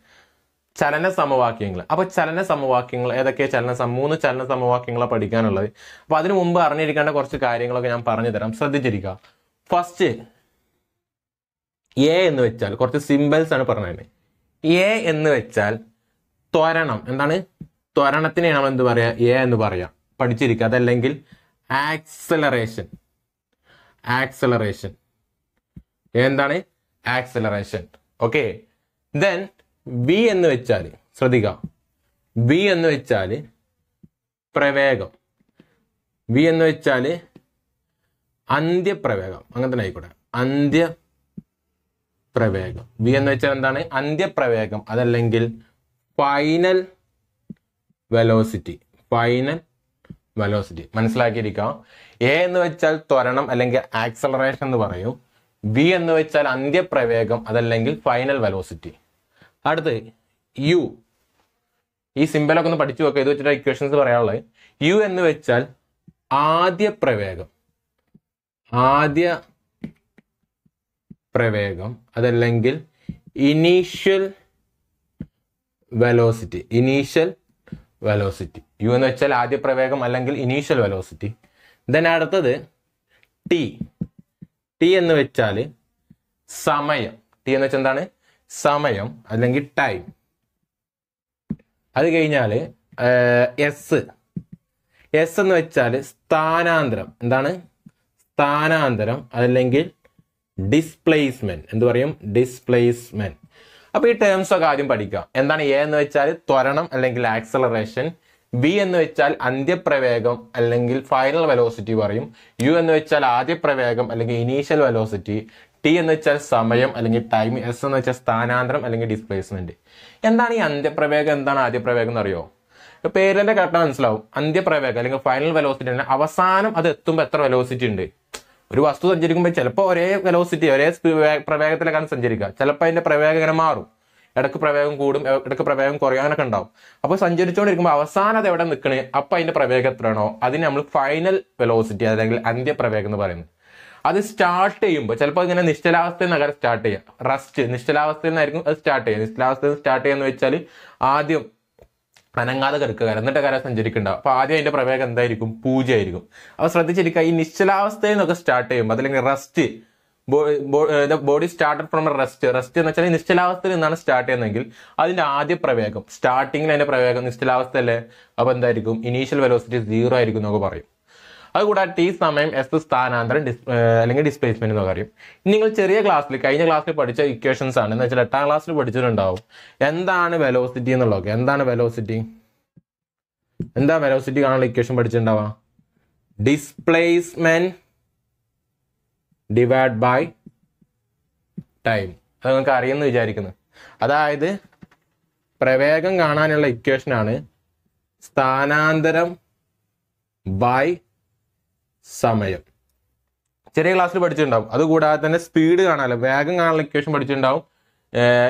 ചലന സമവാക്യങ്ങൾ അപ്പോൾ ചലന സമവാക്യങ്ങൾ ഏതൊക്കെ ചലന മൂന്ന് ചലന സമവാക്യങ്ങളെ പഠിക്കാനുള്ളത് അപ്പൊ അതിനു മുമ്പ് അറിഞ്ഞിരിക്കേണ്ട കുറച്ച് കാര്യങ്ങളൊക്കെ ഞാൻ പറഞ്ഞു തരാം ശ്രദ്ധിച്ചിരിക്കുക ഫസ്റ്റ് എ എന്ന് വെച്ചാൽ കുറച്ച് സിമ്പിൾസ് ആണ് പറഞ്ഞത് എ എന്ന് വെച്ചാൽ ത്വരണം എന്താണ് ത്വരണത്തിനെ നമ്മൾ എന്ത് പറയാ എ എന്ന് പറയാ പഠിച്ചിരിക്കുക അതല്ലെങ്കിൽ ആക്സലറേഷൻ ആക്സലറേഷൻ എന്താണ് ആക്സലറേഷൻ ഓക്കെ ദെൻ വി എന്ന് വെച്ചാൽ ശ്രദ്ധിക്കാം വി എന്ന് വെച്ചാൽ പ്രവേഗം വി എന്ന് വെച്ചാൽ അന്ത്യപ്രവേഗം അങ്ങനെ തന്നെ ആയിക്കോട്ടെ അന്ത്യ പ്രവേഗം വി എന്ന് വെച്ചാൽ എന്താണ് അന്ത്യപ്രവേഗം അതല്ലെങ്കിൽ ഫൈനൽ വെലോസിറ്റി ഫൈനൽ വെലോസിറ്റി മനസ്സിലാക്കിയിരിക്കാം എ എന്ന് വെച്ചാൽ ത്വരണം അല്ലെങ്കിൽ ആക്സലറേഷൻ എന്ന് പറയും വി എന്ന് വെച്ചാൽ അന്ത്യപ്രവേഗം അതല്ലെങ്കിൽ ഫൈനൽ വെലോസിറ്റി അടുത്ത് യു ഈ സിമ്പലൊക്കെ ഒന്ന് പഠിച്ചു നോക്കാം ഇത് വെച്ചിട്ട് ഇക്വേഷൻസ് പറയാനുള്ളത് യു എന്ന് വെച്ചാൽ ആദ്യ പ്രവേഗം ആദ്യ പ്രവേഗം അതല്ലെങ്കിൽ initial velocity initial velocity U എന്ന് വെച്ചാൽ ആദ്യ പ്രവേഗം അല്ലെങ്കിൽ ഇനീഷ്യൽ വെലോസിറ്റി ദെൻ അടുത്തത് ടി ടി എന്ന് വെച്ചാൽ സമയം ടി എന്ന് വെച്ചാൽ എന്താണ് സമയം അല്ലെങ്കിൽ ടൈം അത് കഴിഞ്ഞാൽ എസ് എസ് എന്ന് വെച്ചാൽ സ്ഥാനാന്തരം എന്താണ് സ്ഥാനാന്തരം അതല്ലെങ്കിൽ ഡിസ്പ്ലേസ്മെന്റ് എന്ത് പറയും ഡിസ്പ്ലേസ്മെന്റ് അപ്പൊ ഈ ടേംസ് ഒക്കെ ആദ്യം പഠിക്കാം എന്താണ് എ എന്ന് വെച്ചാൽ ത്വരണം അല്ലെങ്കിൽ ആക്സലറേഷൻ ബി എന്ന് വെച്ചാൽ അന്ത്യപ്രവേഗം അല്ലെങ്കിൽ ഫൈനൽ വെലോസിറ്റി പറയും യു എന്ന് വെച്ചാൽ പ്രവേഗം അല്ലെങ്കിൽ ഇനീഷ്യൽ വെലോസിറ്റി ടി എന്ന് വെച്ചാൽ സമയം അല്ലെങ്കിൽ ടൈം എസ് എന്ന് വെച്ചാൽ സ്ഥാനാന്തരം അല്ലെങ്കിൽ ഡിസ്പ്ലേസ്മെന്റ് എന്താണ് ഈ അന്ത്യപ്രവേഗം എന്താണ് ആദ്യപ്രവേഗം എന്നറിയോ പേരിന്റെ കറക്റ്റ് മനസ്സിലാവും അന്ത്യപ്രവേഗം അല്ലെങ്കിൽ ഫൈനൽ വെലോസിറ്റി തന്നെ അവസാനം അത് എത്തുമ്പോൾ എത്ര വെലോസിറ്റി ഉണ്ട് ഒരു വസ്തു സഞ്ചരിക്കുമ്പോൾ ചിലപ്പോൾ ഒരേ വെലോസിറ്റി ഒരേ പ്രവേഗത്തിലേക്കാണ് സഞ്ചരിക്കുക ചിലപ്പോൾ അതിന്റെ പ്രവേഗം ഇങ്ങനെ മാറും ഇടക്ക് പ്രവേഗം കൂടും ഇടക്ക് പ്രവേഗം കുറയും അങ്ങനെയൊക്കെ ഉണ്ടാവും അപ്പോൾ സഞ്ചരിച്ചുകൊണ്ടിരിക്കുമ്പോൾ അവസാനം അത് എവിടെ നിൽക്കണേ അപ്പോൾ അതിന്റെ പ്രവേഗം എത്രയാണോ അതിന് നമ്മൾ ഫൈനൽ വെലോസിറ്റി അല്ലെങ്കിൽ അന്ത്യപ്രവേഗം എന്ന് പറയുന്നത് അത് സ്റ്റാർട്ട് ചെയ്യുമ്പോൾ ചിലപ്പോൾ ഇങ്ങനെ നിശ്ചലാവസ്ഥയിൽ നിന്നൊക്കെ സ്റ്റാർട്ട് ചെയ്യാം റസ്റ്റ് നിശ്ചലാവസ്ഥയിൽ നിന്നായിരിക്കും അത് സ്റ്റാർട്ട് ചെയ്യുക നിശ്ചലാവസ്ഥയിൽ സ്റ്റാർട്ട് ചെയ്യാന്ന് വെച്ചാൽ ആദ്യം അനങ്ങാതെ കിടക്കുക എന്നിട്ട് കര സഞ്ചരിക്കുന്നുണ്ടാവും അപ്പോൾ ആദ്യം അതിൻ്റെ പ്രവേഗം എന്തായിരിക്കും പൂജയായിരിക്കും അപ്പോൾ ശ്രദ്ധിച്ചിരിക്കുക ഈ നിശ്ചലാവസ്ഥയിൽ നിന്നൊക്കെ സ്റ്റാർട്ട് ചെയ്യുമ്പോൾ അതല്ലെങ്കിൽ rest body started from rest rest എന്ന് വെച്ചാൽ നിശ്ചലാവസ്ഥയിൽ നിന്നാണ് സ്റ്റാർട്ട് ചെയ്യുന്നതെങ്കിൽ അതിന്റെ ആദ്യ പ്രവേഗം സ്റ്റാർട്ടിങ്ങിൽ അതിന്റെ പ്രവേഗം നിശ്ചലാവസ്ഥ അല്ലേ അപ്പോൾ എന്തായിരിക്കും ഇനീഷ്യൽ വെലോസിറ്റി സീറോ ആയിരിക്കും എന്നൊക്കെ പറയും അതുകൂടാതെ ഈ സമയം എസ് സ്ഥാനാന്തരം ഡിസ് അല്ലെങ്കിൽ ഡിസ്പ്ലേസ്മെന്റ് എന്ന് പറയും നിങ്ങൾ ചെറിയ ക്ലാസ്സിൽ കഴിഞ്ഞ ക്ലാസ്സിൽ പഠിച്ച ഇക്വേഷൻസ് ആണ് എന്ന് വെച്ചാൽ എട്ടാം ക്ലാസ്സിൽ പഠിച്ചിട്ടുണ്ടാവും എന്താണ് വെലോസിറ്റി എന്നുള്ളതൊക്കെ എന്താണ് വെലോസിറ്റി എന്താ വെലോസിറ്റി കാണാനുള്ള ഇക്വേഷൻ പഠിച്ചിട്ടുണ്ടാവുക ഡിസ്പ്ലേസ്മെന്റ് ഡിവൈഡ് ബൈ ടൈം അത് നിങ്ങൾക്ക് അറിയുമെന്ന് വിചാരിക്കുന്നു അതായത് പ്രവേഗം കാണാനുള്ള ഇക്വേഷനാണ് സ്ഥാനാന്തരം ബൈ സമയം ചെറിയ ക്ലാസ്സിൽ പഠിച്ചിട്ടുണ്ടാവും അതുകൂടാതെ തന്നെ സ്പീഡ് കാണാമല്ലോ വേഗം കാണാനുള്ള ഇക്വേഷൻ പഠിച്ചിട്ടുണ്ടാവും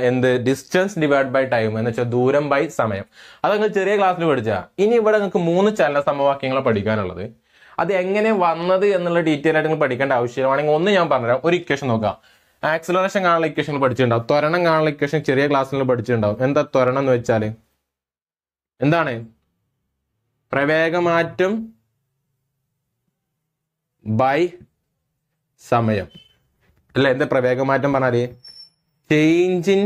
എന്ത് ഡിസ്റ്റൻസ് ഡിവൈഡ് ബൈ ടൈം എന്ന് വെച്ചാൽ ദൂരം ബൈ സമയം അത് നിങ്ങൾ ചെറിയ ക്ലാസ്സിൽ പഠിച്ചാൽ ഇനി ഇവിടെ നിങ്ങൾക്ക് മൂന്ന് ചലന സമവാക്യങ്ങൾ പഠിക്കാനുള്ളത് അത് എങ്ങനെ വന്നത് എന്നുള്ള ഡീറ്റെയിൽ ആയിട്ട് നിങ്ങൾ പഠിക്കേണ്ട ആവശ്യമാണെങ്കിൽ ഒന്ന് ഞാൻ പറഞ്ഞുതരാം ഒരു ഇക്വേഷൻ നോക്കാം ആക്സിലറേഷൻ കാണുന്ന ഇക്വേഷൻ പഠിച്ചിട്ടുണ്ടാവും ത്വരണം കാണുന്ന ഇക്വേഷൻ ചെറിയ ക്ലാസ്സിൽ പഠിച്ചിട്ടുണ്ടാവും എന്താ ത്വരണം എന്ന് വെച്ചാൽ എന്താണ് പ്രവേഗമാറ്റം ബൈ സമയം അല്ല എന്താ പ്രവേഗമാറ്റം പറഞ്ഞാല് change in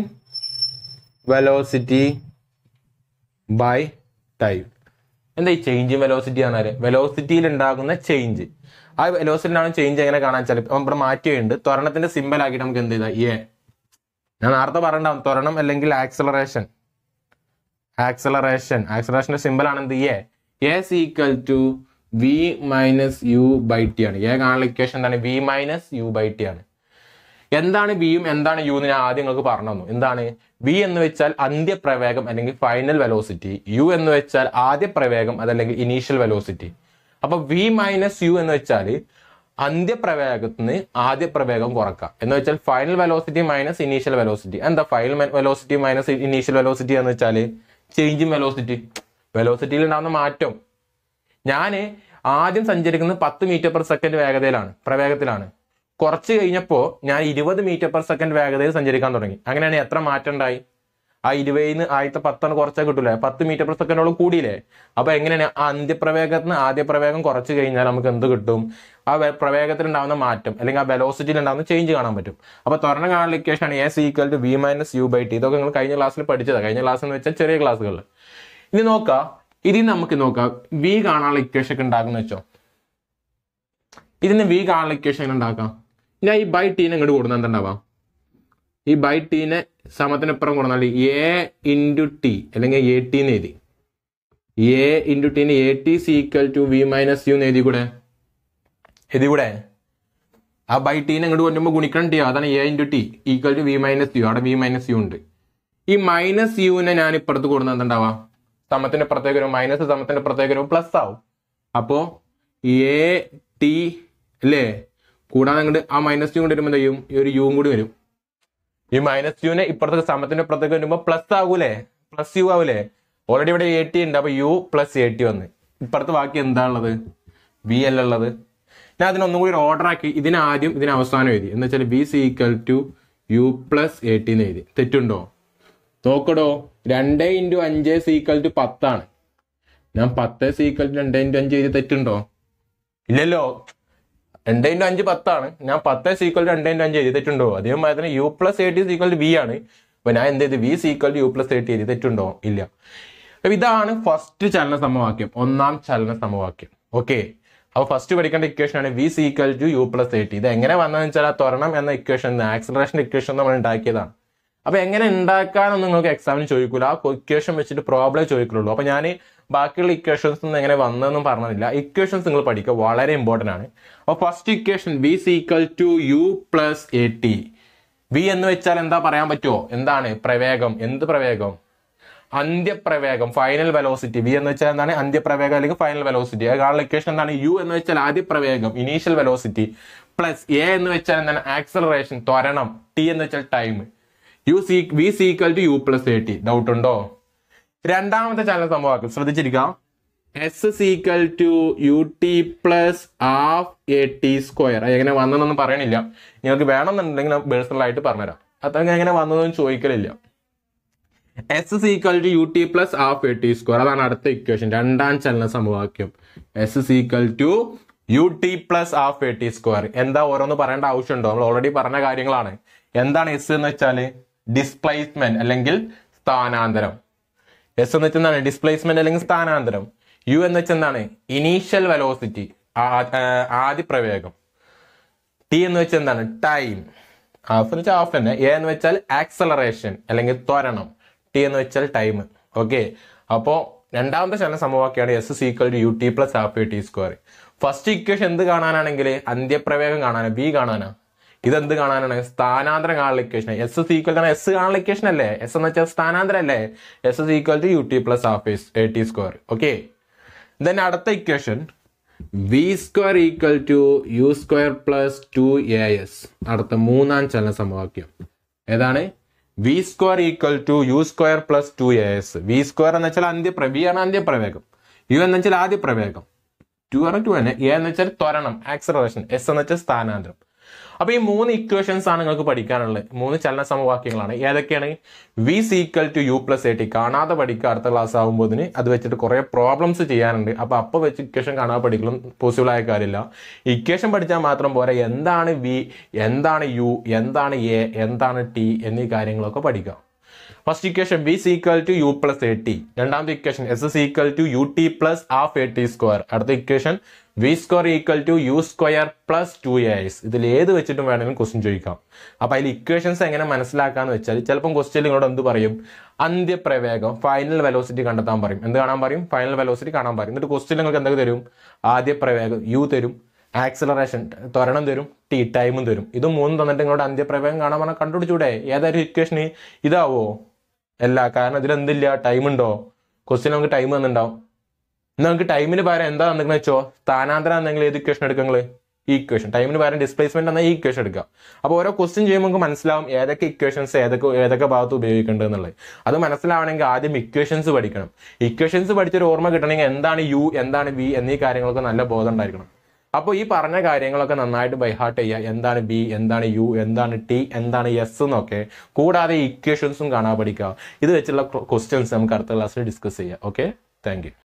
velocity by time എന്താ ഈ ചേഞ്ച് ഇൻ വെലോസിറ്റി പറഞ്ഞാൽ വെലോസിറ്റിയിൽ ഉണ്ടാകുന്ന ചേഞ്ച് ആ വെലോസിറ്റിയിലാണ് ചേഞ്ച് എങ്ങനെ കാണാൻ വെച്ചാൽ നമ്മൾ മാറ്റിയുണ്ട് ത്വരണത്തിന്റെ സിമ്പിൾ ആക്കിയിട്ട് നമുക്ക് എന്ത് ചെയ്താൽ എ ഞാൻ നേരത്തെ പറയണ്ട ത്വരണം അല്ലെങ്കിൽ ആക്സലറേഷൻ ആക്സലറേഷൻ ആക്സലറേഷന്റെ സിമ്പിൾ ആണ് എന്ത് A is equal to V minus U by T ആണ് എ കാണുന്ന ഇക്വേഷൻ എന്താണ് V minus U by T ആണ് എന്താണ് വിയും എന്താണ് യു എന്ന് ഞാൻ ആദ്യം നിങ്ങൾക്ക് പറഞ്ഞു തന്നു എന്താണ് വി എന്ന് വെച്ചാൽ അന്ത്യപ്രവേഗം അല്ലെങ്കിൽ ഫൈനൽ വെലോസിറ്റി യു എന്ന് വെച്ചാൽ ആദ്യ പ്രവേഗം അതല്ലെങ്കിൽ ഇനീഷ്യൽ വെലോസിറ്റി അപ്പൊ വി മൈനസ് യു എന്ന് വെച്ചാൽ അന്ത്യപ്രവേഗത്തിന് ആദ്യ പ്രവേഗം കുറക്കാം എന്ന് വെച്ചാൽ final velocity minus initial velocity എന്താ final velocity minus initial velocity എന്ന് വെച്ചാൽ ചേഞ്ച് ഇൻ വെലോസിറ്റി വെലോസിറ്റിയിൽ ഉണ്ടാകുന്ന മാറ്റം ഞാൻ ആദ്യം സഞ്ചരിക്കുന്നത് പത്ത് മീറ്റർ പെർ സെക്കൻഡ് വേഗതയിലാണ് പ്രവേഗത്തിലാണ് കുറച്ച് കഴിഞ്ഞപ്പോൾ ഞാൻ ഇരുപത് മീറ്റർ പെർ സെക്കൻഡ് വേഗതയിൽ സഞ്ചരിക്കാൻ തുടങ്ങി അങ്ങനെയാണ് എത്ര മാറ്റം ഉണ്ടായി ആ ഇരുപതിൽ നിന്ന് ആദ്യത്തെ പത്താണ് കുറച്ചാൽ കിട്ടൂലേ പത്ത് മീറ്റർ പെർ സെക്കൻഡോളം കൂടിയില്ലേ അപ്പോൾ എങ്ങനെയാണ് ആ അന്ത്യപ്രവേഗത്തിന് ആദ്യ പ്രവേഗം കുറച്ച് കഴിഞ്ഞാൽ നമുക്ക് എന്ത് കിട്ടും ആ പ്രവേഗത്തിലുണ്ടാകുന്ന മാറ്റം അല്ലെങ്കിൽ ആ വെലോസിറ്റിയിൽ ഉണ്ടാകുന്ന ചേഞ്ച് കാണാൻ പറ്റും അപ്പോൾ ത്വരണ കാണാനുള്ള equation A is equal to V minus U by T ഇതൊക്കെ നിങ്ങൾ കഴിഞ്ഞ ക്ലാസ്സിൽ പഠിച്ചതാണ് കഴിഞ്ഞ ക്ലാസ് എന്ന് വെച്ചാൽ ചെറിയ ക്ലാസ്സുകളിൽ ഇനി നോക്കാം ഇതിൽ നമുക്ക് നോക്കാം വി കാണാനുള്ള ഇക്വേഷൻ ഒക്കെ ഉണ്ടാക്കുന്ന വെച്ചോ ഇതിന് വി കാണാനുള്ള ഇക്വേഷൻ എങ്ങനെ ഉണ്ടാക്കാം ഞാൻ ഈ ബൈ ടീനെ ഇങ്ങോട്ട് കൊടുത്താൽ എന്തുണ്ടാവാം ഈ ബൈ ടീനെ സമത്തിനപ്പുറം കൊടുത്താൽ എ ഇൻറ്റു ടി അല്ലെങ്കിൽ എ ടി എന്ന് എഴുതി എ ഇൻറ്റു ടീന് A T is equal to V minus U എന്ന് എഴുതി കൂടെ എഴുതി കൂടെ ആ ബൈ ടീനെ ഇങ്ങോട്ട് കൊണ്ടുമ്പോൾ ഗുണിക്കണം ടി അതാണ് A into T equal to V minus U അവിടെ വി മൈനസ് യു ഉണ്ട് ഈ മൈനസ് യുവിനെ ഞാൻ ഇപ്പുറത്ത് കൊടുക്കുന്നത് എന്താവാം സമത്തിന്റെ പ്രത്യേകരവും മൈനസ് സമത്തിന്റെ പ്രത്യേകരവും പ്ലസ് ആവും അപ്പോ എ ടി അല്ലേ കൂടാതെ അങ്ങോട്ട് ആ മൈനസ് ടു കൊണ്ട് വരുമ്പോൾ എന്ത് ചെയ്യും ഈ ഒരു യു കൂടി വരും ഈ മൈനസ് ടുവിനെ ഇപ്പുറത്തെ സമത്തിന്റെ പ്രത്യേകം വരുമ്പോൾ പ്ലസ് ആകൂലേ പ്ലസ് യു ആവൂലേ ഓൾറെഡി ഇവിടെ എ ടി ഉണ്ട് അപ്പോൾ യു പ്ലസ് എ ടി വന്ന് ഇപ്പുറത്ത് ബാക്കി എന്താണുള്ളത് വി അല്ല ഉള്ളത് ഞാൻ അതിനൊന്നും കൂടി ഓർഡർ ആക്കി ഇതിന് ആദ്യം ഇതിന് അവസാനം എഴുതി എന്ന് വെച്ചാൽ V is equal to U plus A T എന്ന് എഴുതി തെറ്റുണ്ടോ നോക്കടോ രണ്ട് ഇൻറ്റു അഞ്ച് സീക്വൽ ടു പത്താണ് ഞാൻ പത്ത് സീക്വൽ ടു രണ്ട് ഇൻറ്റു അഞ്ച് ചെയ്ത് തെറ്റുണ്ടോ ഇല്ലല്ലോ രണ്ട് ഇൻറ്റു അഞ്ച് പത്താണ് ഞാൻ പത്ത് സീക്വൽ ടു രണ്ട് ഇൻറ്റു അഞ്ച് ചെയ്ത് തെറ്റുണ്ടോ അതേ തന്നെ U plus A T is equal to V ആണ് അപ്പൊ ഞാൻ എന്ത് ചെയ്ത് V is equal to U plus A T ചെയ്ത് തെറ്റുണ്ടോ ഇല്ല അപ്പൊ ഇതാണ് ഫസ്റ്റ് ചലന സമവാക്യം ഒന്നാം ചലന സമവാക്യം ഓക്കെ അപ്പൊ ഫസ്റ്റ് പഠിക്കേണ്ട ഇക്വേഷൻ ആണ് V is equal to U plus A T ഇത് എങ്ങനെ വന്നതെന്ന് വെച്ചാൽ ആ ത്വരണം എന്ന ഇക്വേഷൻ ആക്സലറേഷൻ ഇക്വേഷൻ നമ്മൾ ഉണ്ടാക്കിയതാണ് അപ്പോൾ എങ്ങനെ ഉണ്ടാക്കാനൊന്നും നിങ്ങൾക്ക് എക്സാമിന് ചോദിക്കില്ല ആ ഇക്വേഷൻ വെച്ചിട്ട് പ്രോബ്ലം ചോദിക്കുള്ളൂ അപ്പോൾ ഞാൻ ബാക്കിയുള്ള ഇക്വേഷൻസ് ഒന്നും എങ്ങനെ വന്നതെന്നും പറഞ്ഞില്ല ഇക്വേഷൻസ് നിങ്ങൾ പഠിക്കുക വളരെ ഇമ്പോർട്ടൻ്റ് ആണ് അപ്പൊ first equation V is equal to U plus A T V എന്ന് വെച്ചാൽ എന്താ പറയാൻ പറ്റുമോ എന്താണ് പ്രവേഗം എന്ത് പ്രവേഗം അന്ത്യപ്രവേഗം ഫൈനൽ വെലോസിറ്റി വി എന്ന് വെച്ചാൽ എന്താണ് അന്ത്യപ്രവേഗം അല്ലെങ്കിൽ ഫൈനൽ വെലോസിറ്റി അതിനുള്ള ഇക്വേഷൻ എന്താണ് യു എന്ന് വെച്ചാൽ പ്രവേഗം ഇനീഷ്യൽ വെലോസിറ്റി പ്ലസ് എ എന്ന് വെച്ചാൽ എന്താണ് ആക്സലറേഷൻ ത്വരണം ടി എന്ന് വെച്ചാൽ time you see V is equal to U plus A T doubt ഉണ്ടോ രണ്ടാമത്തെ ചലന സമവാക്യം ശ്രദ്ധിച്ചിരിക്കാം S is equal to U T plus half A T square എങ്ങനെ വന്നതെന്നൊന്നും പറയണില്ല നിങ്ങൾക്ക് വേണമെന്നുണ്ടെങ്കിൽ ഞാൻ പേഴ്സണലായിട്ട് പറഞ്ഞുതരാം അത്ര എങ്ങനെ വന്നതെന്ന് ചോദിക്കലില്ല S is equal to U T plus half A T square അതാണ് അടുത്ത ഇക്വേഷൻ രണ്ടാം ചലന സമവാക്യം S is equal to U T plus half A T square എന്താ ഓരോന്ന് പറയേണ്ട ആവശ്യമുണ്ടോ നമ്മൾ ഓൾറെഡി പറഞ്ഞ കാര്യങ്ങളാണ് എന്താണ് എസ് എന്ന് വെച്ചാല് ഡിസ്പ്ലേസ്മെന്റ് അല്ലെങ്കിൽ സ്ഥാനാന്തരം എസ് എന്ന് വെച്ചാൽ എന്താണ് ഡിസ്പ്ലേസ്മെന്റ് അല്ലെങ്കിൽ സ്ഥാനാന്തരം യു എന്ന് വെച്ചാൽ എന്താണ് ഇനീഷ്യൽ വെലോസിറ്റി ആദ്യ പ്രവേഗം ടി എന്ന് വെച്ചാൽ എന്താണ് ടൈം ഹാഫ് എന്ന് വെച്ചാൽ ഹാഫ് തന്നെ എ എന്ന് വെച്ചാൽ ആക്സലറേഷൻ അല്ലെങ്കിൽ ത്വരണം ടി എന്ന് വെച്ചാൽ ടൈം ഓക്കെ അപ്പോൾ രണ്ടാമത്തെ ചലന സമവാക്യമാണ് S is equal to U T plus half T square first equation എന്ത് കാണാനാണെങ്കിൽ അന്ത്യപ്രവേഗം കാണാനാണ് ബി കാണാനാണ് ഇതെന്ത് കാണാനാണ് സ്ഥാനാന്തരം കാണാനുള്ള ഇക്വേഷൻ എസ് എസ് ഈക്വൽ തന്നെ എസ് കാണാനുള്ള ഇക്വേഷൻ അല്ലേ എസ് എന്ന് വെച്ചാൽ സ്ഥാനാന്തരം അല്ലേ S S equal to U T plus half A T square okay then അടുത്ത equation V square equal to U square plus two A S അടുത്ത മൂന്നാം ചലന സമവാക്യം ഏതാണ് V square equal to U square plus two A S V square എന്ന് വെച്ചാൽ അന്ത്യ V ആണ് അന്ത്യ പ്രവേഗം യു എന്ന് വെച്ചാൽ ആദ്യ പ്രവേഗം ടു ആണ് ടു ആണ് എ എന്ന് വെച്ചാൽ ത്വരണം ആക്സലറേഷൻ എസ് എന്ന് വെച്ചാൽ സ്ഥാനാന്തരം അപ്പോൾ ഈ മൂന്ന് ഇക്വേഷൻസ് ആണ് നിങ്ങൾക്ക് പഠിക്കാനുള്ളത് മൂന്ന് ചലന സമവാക്യങ്ങളാണ് ഏതൊക്കെയാണ് V is equal to U plus A T കാണാതെ പഠിക്കുക അടുത്ത ക്ലാസ് ആകുമ്പോഴത്തിന് അത് വെച്ചിട്ട് കുറേ പ്രോബ്ലംസ് ചെയ്യാനുണ്ട് അപ്പോൾ അപ്പൊ വെച്ച് ഇക്വേഷൻ കാണാതെ പഠിക്കലും പോസിബിൾ ആയ കാര്യമില്ല ഇക്വേഷൻ പഠിച്ചാൽ മാത്രം പോരാ എന്താണ് വി എന്താണ് യു എന്താണ് എ എന്താണ് ടി എന്നീ കാര്യങ്ങളൊക്കെ പഠിക്കാം first equation V is equal to U plus A T രണ്ടാമത്തെ equation S is equal to U T plus half A T square അടുത്ത equation V square equal to U square plus two S ഇതിൽ ഏത് വെച്ചിട്ടും വേണമെങ്കിലും question ചോദിക്കാം അപ്പൊ അതിൽ equations എങ്ങനെ മനസ്സിലാക്കാന്ന് വെച്ചാൽ ചിലപ്പം ക്വസ്റ്റ്യൻ നിങ്ങളോട് എന്ത് പറയും അന്ത്യപ്രവേഗം ഫൈനൽ വെലോസിറ്റി കണ്ടെത്താൻ പറയും എന്ത് കാണാൻ പറയും ഫൈനൽ വെലോസിറ്റി കാണാൻ പറയും എന്നിട്ട് ക്വസ്റ്റ്യൻ നിങ്ങൾക്ക് എന്തൊക്കെ തരും ആദ്യപ്രവേഗം യു തരും ആക്സലറേഷൻ ത്വരണം തരും ടി ടൈമും തരും ഇത് മൂന്നും തന്നിട്ട് നിങ്ങളുടെ അന്ത്യപ്രവേഗം കാണാൻ പറഞ്ഞാൽ കണ്ടുപിടിച്ചൂടെ ഏതായാലും ഇക്വേഷൻ ഇതാവോ അല്ല കാരണം ഇതിലെന്തില്ല ടൈം ഉണ്ടോ ക്വസ്റ്റ്യൻ നമുക്ക് ടൈം തന്നിണ്ടാവും നമുക്ക് ടൈമിന് പകരം എന്താ തന്നിരിക്കുന്നത് വെച്ചോ സ്ഥാനാന്തരം എന്തെങ്കിലും ഏത് ഇക്വേഷൻ എടുക്കുക ഈ ഇക്വേഷൻ ടൈമിന് പകരം ഡിസ്പ്ലേസ്മെന്റ് എന്നാൽ ഈ ഇക്വേഷൻ എടുക്കുക അപ്പോൾ ഓരോ ക്വസ്റ്റ്യൻ ചെയ്യുമ്പോൾ നമുക്ക് മനസ്സിലാവും ഏതൊക്കെ ഇക്വേഷൻസ് ഏതൊക്കെ ഏതൊക്കെ ഭാഗത്ത് ഉപയോഗിക്കേണ്ടത് എന്നുള്ളത് അത് മനസ്സിലാവണമെങ്കിൽ ആദ്യം ഇക്വേഷൻസ് പഠിക്കണം ഇക്വേഷൻസ് പഠിച്ചൊരു ഓർമ്മ കിട്ടണമെങ്കിൽ എന്താണ് യു എന്താണ് വി എന്നീ കാര്യങ്ങളൊക്കെ നല്ല ബോധം ഉണ്ടായിരിക്കണം അപ്പോൾ ഈ പറഞ്ഞ കാര്യങ്ങളൊക്കെ നന്നായിട്ട് ബൈഹാർട്ട് ചെയ്യുക എന്താണ് ബി എന്താണ് യു എന്താണ് ടി എന്താണ് എസ് എന്നൊക്കെ കൂടാതെ ഇക്വേഷൻസും കാണാൻ പഠിക്കുക ഇത് വെച്ചുള്ള ക്വസ്റ്റ്യൻസ് നമുക്ക് അടുത്ത ക്ലാസ്സിൽ ഡിസ്കസ് ചെയ്യാം ഓക്കെ താങ്ക്